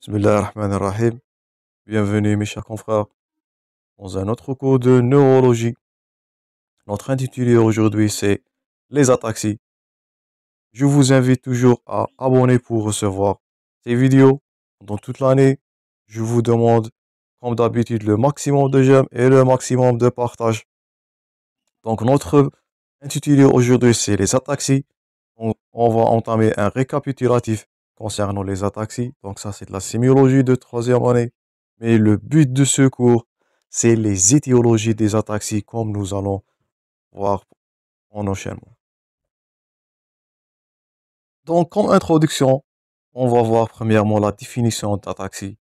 Bismillah Bienvenue mes chers confrères dans un autre cours de neurologie. Notre intitulé aujourd'hui c'est les ataxies. Je vous invite toujours à abonner pour recevoir ces vidéos dans toute l'année. Je vous demande comme d'habitude le maximum de j'aime et le maximum de partage. Donc notre intitulé aujourd'hui c'est les ataxies. on va entamer un récapitulatif concernant les ataxies. Donc ça, c'est de la sémiologie de troisième année. Mais le but de ce cours, c'est les étiologies des ataxies, comme nous allons voir en enchaînement. Donc, comme introduction, on va voir premièrement la définition d'ataxie.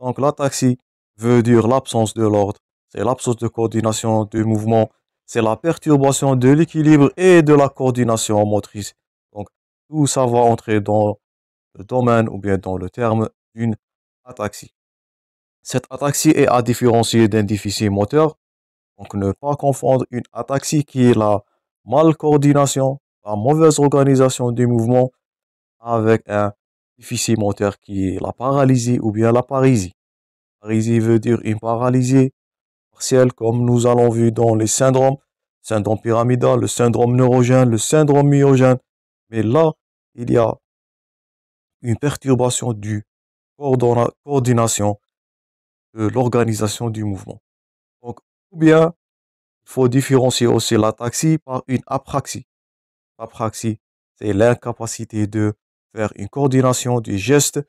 Donc, l'ataxie veut dire l'absence de l'ordre, c'est l'absence de coordination du mouvement, c'est la perturbation de l'équilibre et de la coordination motrice. Donc, tout ça va entrer dans domaine ou bien dans le terme d'une ataxie. Cette ataxie est à différencier d'un déficit moteur, donc ne pas confondre une ataxie qui est la mal coordination la mauvaise organisation du mouvement avec un déficit moteur qui est la paralysie ou bien la parésie. Parésie veut dire une paralysie partielle comme nous allons vu dans les syndromes, syndrome pyramidal, le syndrome neurogène, le syndrome myogène. Mais là, il y a une perturbation du coordination de l'organisation du mouvement. Donc, ou bien, il faut différencier aussi l'ataxie par une apraxie. L'apraxie, c'est l'incapacité de faire une coordination des gestes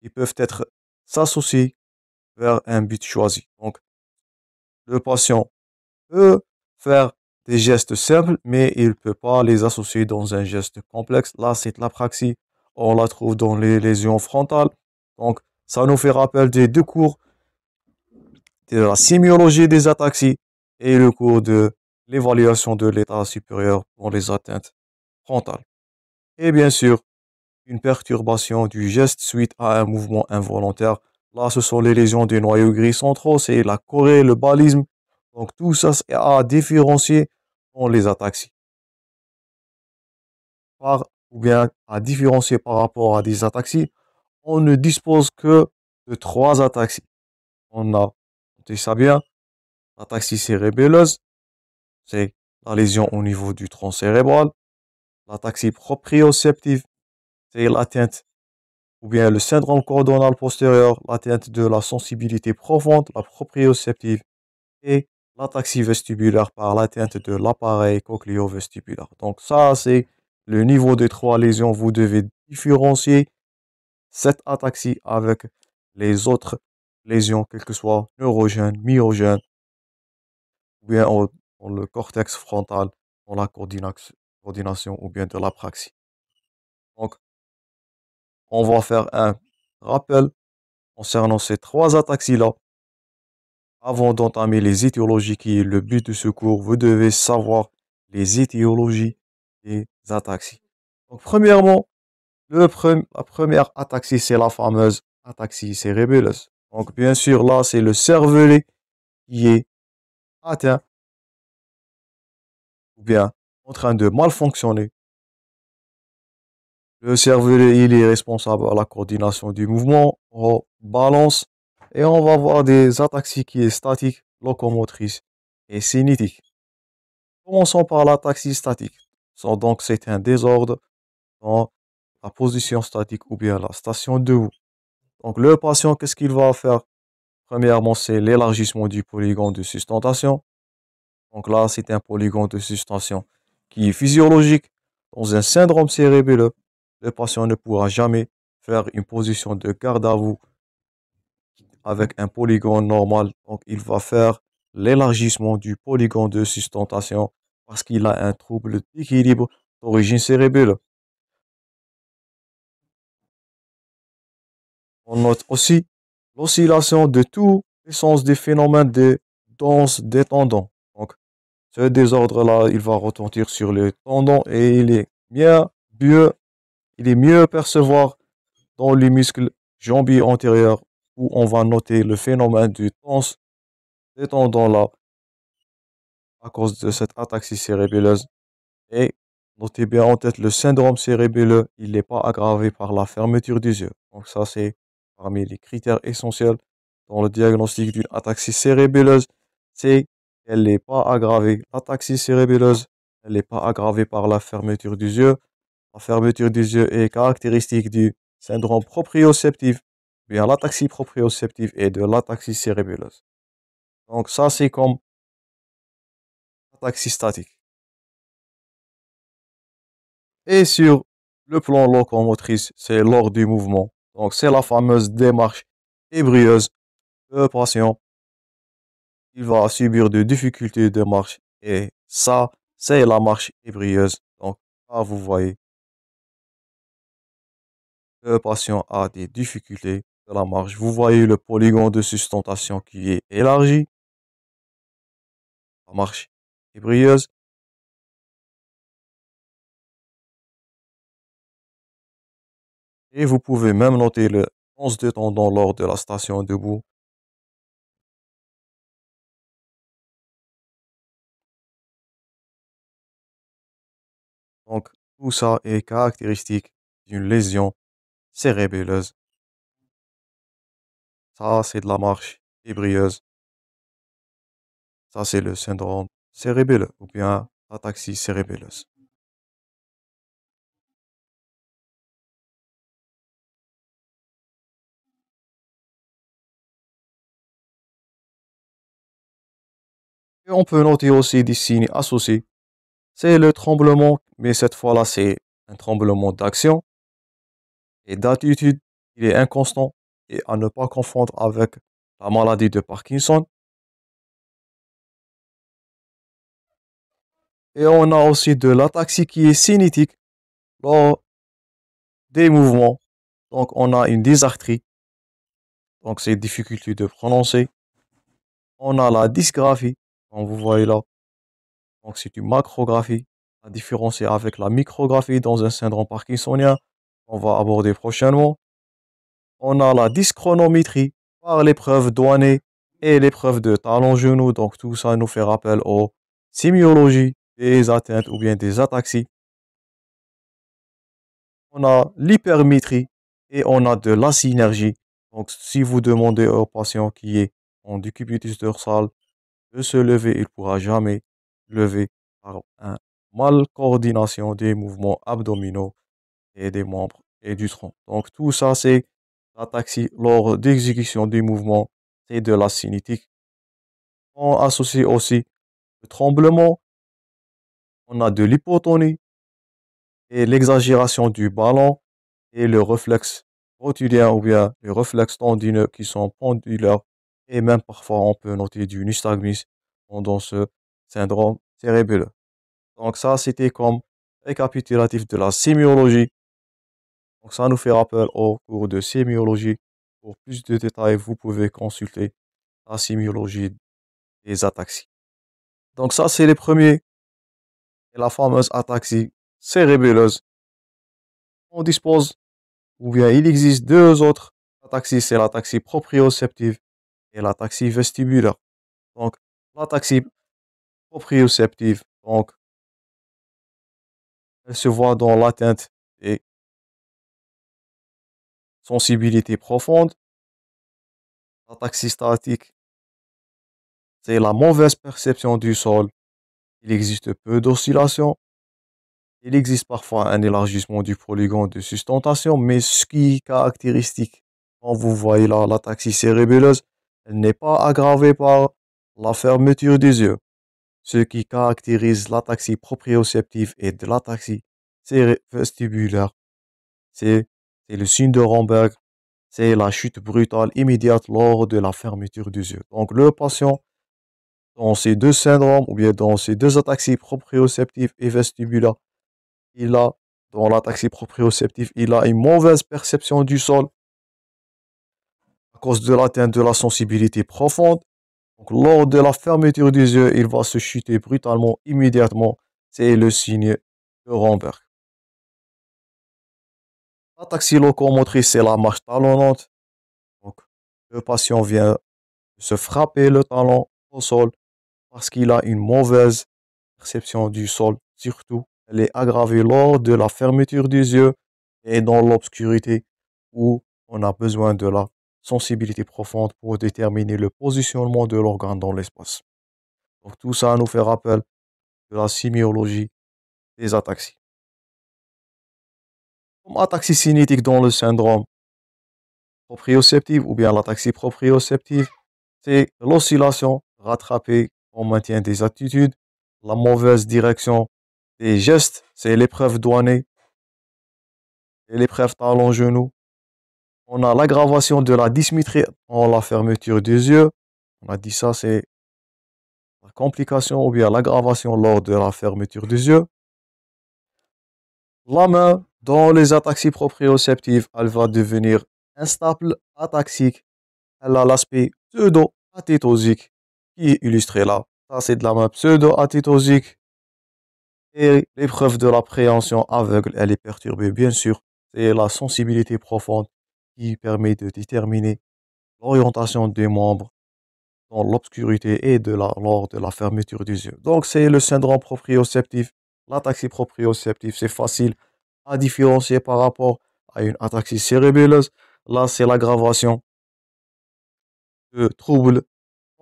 qui peuvent être s'associer vers un but choisi. Donc, le patient peut faire des gestes simples, mais il ne peut pas les associer dans un geste complexe. Là, c'est l'apraxie on la trouve dans les lésions frontales. Donc, ça nous fait rappel des deux cours de la sémiologie des ataxies et le cours de l'évaluation de l'état supérieur pour les atteintes frontales. Et bien sûr, une perturbation du geste suite à un mouvement involontaire. Là, ce sont les lésions du noyau gris centraux, c'est la corée, le balisme. Donc, tout ça est à différencier dans les ataxies. Par ou bien à différencier par rapport à des ataxies, on ne dispose que de trois ataxies. On a, tu ça bien, l'ataxie cérébelleuse, c'est la lésion au niveau du tronc cérébral, l'ataxie proprioceptive, c'est l'atteinte ou bien le syndrome cordonal postérieur, l'atteinte de la sensibilité profonde, la proprioceptive, et l'ataxie vestibulaire par l'atteinte de l'appareil cochléo-vestibulaire. Donc ça, c'est le niveau des trois lésions, vous devez différencier cette ataxie avec les autres lésions, quelles que soient neurogènes, myogènes, ou bien dans le cortex frontal, dans la coordination ou bien de la praxie. Donc, on va faire un rappel concernant ces trois ataxies-là. Avant d'entamer les étiologies qui est le but de ce cours, vous devez savoir les étiologies ataxies. Donc, premièrement, le la première ataxie, c'est la fameuse ataxie cérébelleuse. Donc, bien sûr, là, c'est le cervelet qui est atteint ou bien en train de mal fonctionner. Le cervelet, il est responsable à la coordination du mouvement, en balance, et on va voir des ataxies qui est statique, locomotrice et cinétique. Commençons par l'ataxie statique. Donc, c'est un désordre dans la position statique ou bien la station debout. Donc, le patient, qu'est-ce qu'il va faire Premièrement, c'est l'élargissement du polygone de sustentation. Donc là, c'est un polygone de sustentation qui est physiologique. Dans un syndrome cérébelleux, le patient ne pourra jamais faire une position de garde à vous avec un polygone normal. Donc, il va faire l'élargissement du polygone de sustentation parce qu'il a un trouble d'équilibre d'origine cérébrale. On note aussi l'oscillation de tous les sens des phénomènes de danse des tendons. Donc, ce désordre-là, il va retentir sur les tendons et il est mieux, il est mieux percevoir dans les muscles jambiers antérieurs où on va noter le phénomène du tense des tendons là à cause de cette ataxie cérébelleuse. Et notez bien en tête, le syndrome cérébuleux il n'est pas aggravé par la fermeture des yeux. Donc ça, c'est parmi les critères essentiels dans le diagnostic d'une ataxie cérébelleuse, c'est qu'elle n'est pas aggravée. L'ataxie cérébelleuse, elle n'est pas aggravée par la fermeture des yeux. La fermeture des yeux est caractéristique du syndrome proprioceptif, bien l'ataxie proprioceptive et de l'ataxie cérébelleuse. Donc ça, c'est comme taxi statique. Et sur le plan locomotrice, c'est lors du mouvement. Donc c'est la fameuse démarche ébrieuse. Le patient, il va subir des difficultés de marche et ça, c'est la marche ébrieuse. Donc là, vous voyez, le patient a des difficultés de la marche. Vous voyez le polygone de sustentation qui est élargi. La marche brilleuse Et vous pouvez même noter le 11 de tendon lors de la station debout. Donc, tout ça est caractéristique d'une lésion cérébelleuse. Ça, c'est de la marche débrieuse Ça, c'est le syndrome Cérébelle ou bien ataxie cérébelleuse. Et on peut noter aussi des signes associés. C'est le tremblement, mais cette fois-là, c'est un tremblement d'action et d'attitude. Il est inconstant et à ne pas confondre avec la maladie de Parkinson Et on a aussi de l'ataxie qui est cinétique lors des mouvements. Donc on a une dysarthrie. Donc c'est difficulté de prononcer. On a la dysgraphie, comme vous voyez là. Donc c'est une macrographie à différencier avec la micrographie dans un syndrome parkinsonien On va aborder prochainement. On a la dyschronométrie par l'épreuve douanée et l'épreuve de talon genou. Donc tout ça nous fait rappel aux sémiologies des atteintes ou bien des ataxies. On a l'hypermétrie et on a de la synergie. Donc, si vous demandez au patient qui est en décubitus dorsal de se lever, il ne pourra jamais lever par un mal coordination des mouvements abdominaux et des membres et du tronc. Donc, tout ça, c'est l'ataxie lors d'exécution des mouvements, et de la cinétique. On associe aussi le tremblement on a de l'hypotonie et l'exagération du ballon et le réflexe rotulien ou bien le réflexe tendineux qui sont pendulaires et même parfois on peut noter du nystagmus pendant ce syndrome cérébelleux. Donc ça c'était comme récapitulatif de la sémiologie. Donc ça nous fait rappel au cours de sémiologie. Pour plus de détails, vous pouvez consulter la sémiologie des ataxies. Donc ça c'est les premiers et la fameuse ataxie cérébuleuse. On dispose, ou bien il existe deux autres ataxies, c'est l'ataxie proprioceptive et l'ataxie vestibulaire. Donc, l'ataxie proprioceptive, donc, elle se voit dans l'atteinte et sensibilité profonde. L'ataxie statique, c'est la mauvaise perception du sol il existe peu d'oscillations. Il existe parfois un élargissement du polygon de sustentation, mais ce qui est caractéristique, quand vous voyez là l'ataxie cérébuleuse, elle n'est pas aggravée par la fermeture des yeux. Ce qui caractérise l'ataxie proprioceptive et de l'ataxie vestibulaire, c'est le signe de Romberg, c'est la chute brutale immédiate lors de la fermeture des yeux. Donc le patient dans ces deux syndromes ou bien dans ces deux ataxies proprioceptives et vestibulaires, il a, dans l'ataxie proprioceptive, il a une mauvaise perception du sol à cause de l'atteinte de la sensibilité profonde. Donc, lors de la fermeture des yeux, il va se chuter brutalement, immédiatement. C'est le signe de Romberg. L'ataxie locomotrice, c'est la marche talonnante. Donc, le patient vient se frapper le talon au sol parce qu'il a une mauvaise perception du sol, surtout. Elle est aggravée lors de la fermeture des yeux et dans l'obscurité où on a besoin de la sensibilité profonde pour déterminer le positionnement de l'organe dans l'espace. Donc tout ça nous fait rappel de la sémiologie des ataxies. ataxie cinétique dans le syndrome proprioceptive ou bien l'ataxie proprioceptive, c'est l'oscillation rattrapée on maintient des attitudes, la mauvaise direction des gestes, c'est l'épreuve douanée, l'épreuve talon genou. On a l'aggravation de la dysmétrie dans la fermeture des yeux. On a dit ça, c'est la complication ou bien l'aggravation lors de la fermeture des yeux. La main, dans les ataxies proprioceptives, elle va devenir instable, ataxique. Elle a l'aspect pseudo-athétosique qui illustré là. Ça, c'est de la main pseudo-atitosique. Et l'épreuve de la préhension aveugle, elle est perturbée, bien sûr. C'est la sensibilité profonde qui permet de déterminer l'orientation des membres dans l'obscurité et de la, lors de la fermeture des yeux. Donc, c'est le syndrome proprioceptif. L'ataxie proprioceptive, c'est facile à différencier par rapport à une ataxie cérébelleuse. Là, c'est l'aggravation de troubles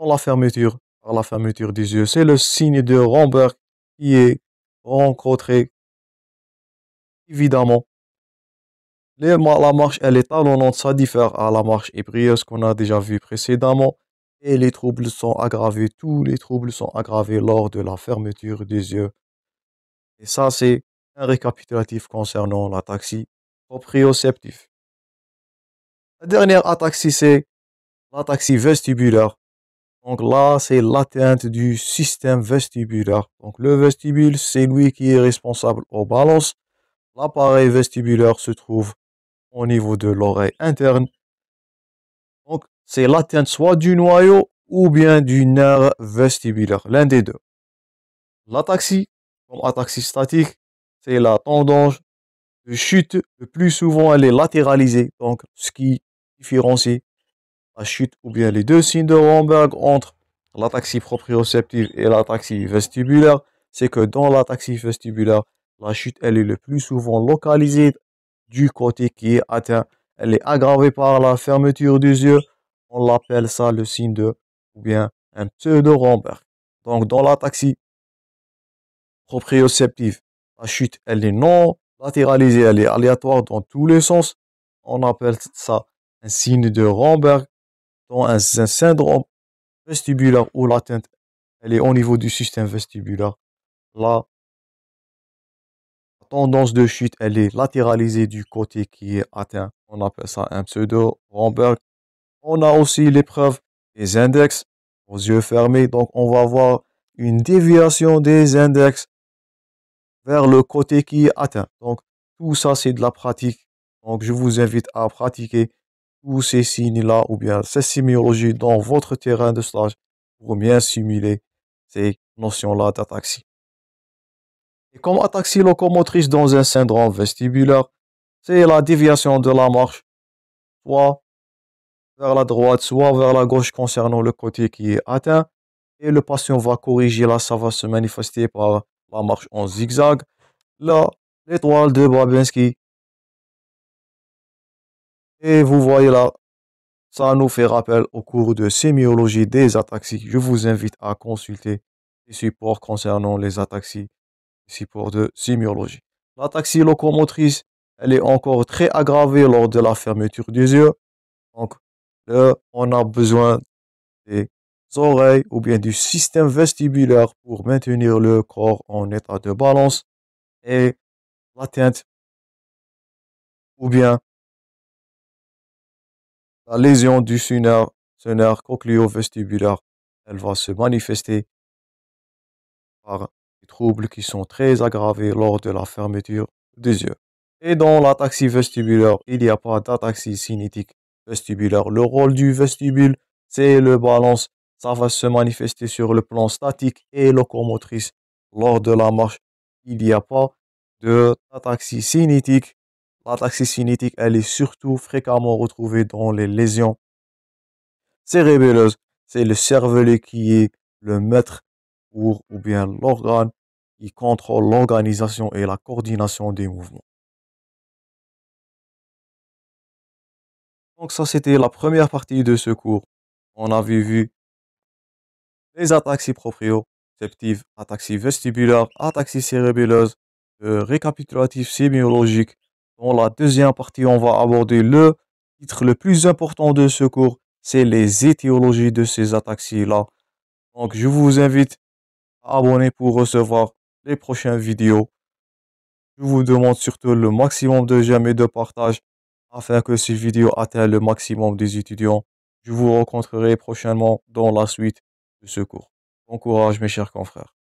la fermeture, par la fermeture des yeux. C'est le signe de Romberg qui est rencontré. Évidemment, la marche, elle est talonnante, ça diffère à la marche ébrieuse qu'on a déjà vu précédemment. Et les troubles sont aggravés, tous les troubles sont aggravés lors de la fermeture des yeux. Et ça, c'est un récapitulatif concernant l'ataxie proprioceptive. La dernière ataxie, c'est l'ataxie vestibulaire. Donc là, c'est l'atteinte du système vestibulaire. Hein. Donc le vestibule, c'est lui qui est responsable au balance. L'appareil vestibulaire se trouve au niveau de l'oreille interne. Donc c'est l'atteinte soit du noyau ou bien du nerf vestibulaire, l'un des deux. L'ataxie, comme ataxie statique, c'est la tendance de chute. Le plus souvent, elle est latéralisée. Donc ce qui différencie la chute ou bien les deux signes de Romberg entre la taxie proprioceptive et la taxie vestibulaire, c'est que dans la taxie vestibulaire, la chute, elle est le plus souvent localisée du côté qui est atteint. Elle est aggravée par la fermeture des yeux. On l'appelle ça le signe de, ou bien un de romberg Donc, dans la l'ataxie proprioceptive, la chute, elle est non latéralisée, elle est aléatoire dans tous les sens. On appelle ça un signe de Romberg dans un, syndrome vestibulaire où l'atteinte elle est au niveau du système vestibulaire, la tendance de chute, elle est latéralisée du côté qui est atteint. On appelle ça un pseudo-Romberg. On a aussi l'épreuve des index aux yeux fermés. Donc, on va avoir une déviation des index vers le côté qui est atteint. Donc, tout ça, c'est de la pratique. Donc, je vous invite à pratiquer tous ces signes-là ou bien ces sémiologies dans votre terrain de stage pour bien simuler ces notions-là d'ataxie. Et comme ataxie locomotrice dans un syndrome vestibulaire, c'est la déviation de la marche, soit vers la droite, soit vers la gauche concernant le côté qui est atteint, et le patient va corriger là, ça va se manifester par la marche en zigzag. Là, l'étoile de Babinski et vous voyez là, ça nous fait rappel au cours de sémiologie des ataxies. Je vous invite à consulter les supports concernant les ataxies, les supports de sémiologie. L'ataxie locomotrice, elle est encore très aggravée lors de la fermeture des yeux. Donc, là, on a besoin des oreilles ou bien du système vestibulaire pour maintenir le corps en état de balance et l'atteinte ou bien la lésion du sénère cochléo-vestibulaire, elle va se manifester par des troubles qui sont très aggravés lors de la fermeture des yeux. Et dans l'ataxie vestibulaire, il n'y a pas d'ataxie cinétique vestibulaire. Le rôle du vestibule, c'est le balance. Ça va se manifester sur le plan statique et locomotrice. Lors de la marche, il n'y a pas de d'ataxie cinétique L'ataxie cinétique, elle est surtout fréquemment retrouvée dans les lésions cérébelleuses. C'est le cervelet qui est le maître ou, ou bien l'organe qui contrôle l'organisation et la coordination des mouvements. Donc ça, c'était la première partie de ce cours. On avait vu les ataxies proprioceptives, ataxies vestibulaires, ataxies cérébelleuses, le euh, récapitulatif sémiologique, dans la deuxième partie, on va aborder le titre le plus important de ce cours, c'est les étiologies de ces ataxies-là. Donc, je vous invite à abonner pour recevoir les prochaines vidéos. Je vous demande surtout le maximum de j'aime et de partage afin que ces vidéos atteignent le maximum des étudiants. Je vous rencontrerai prochainement dans la suite de ce cours. Bon courage mes chers confrères.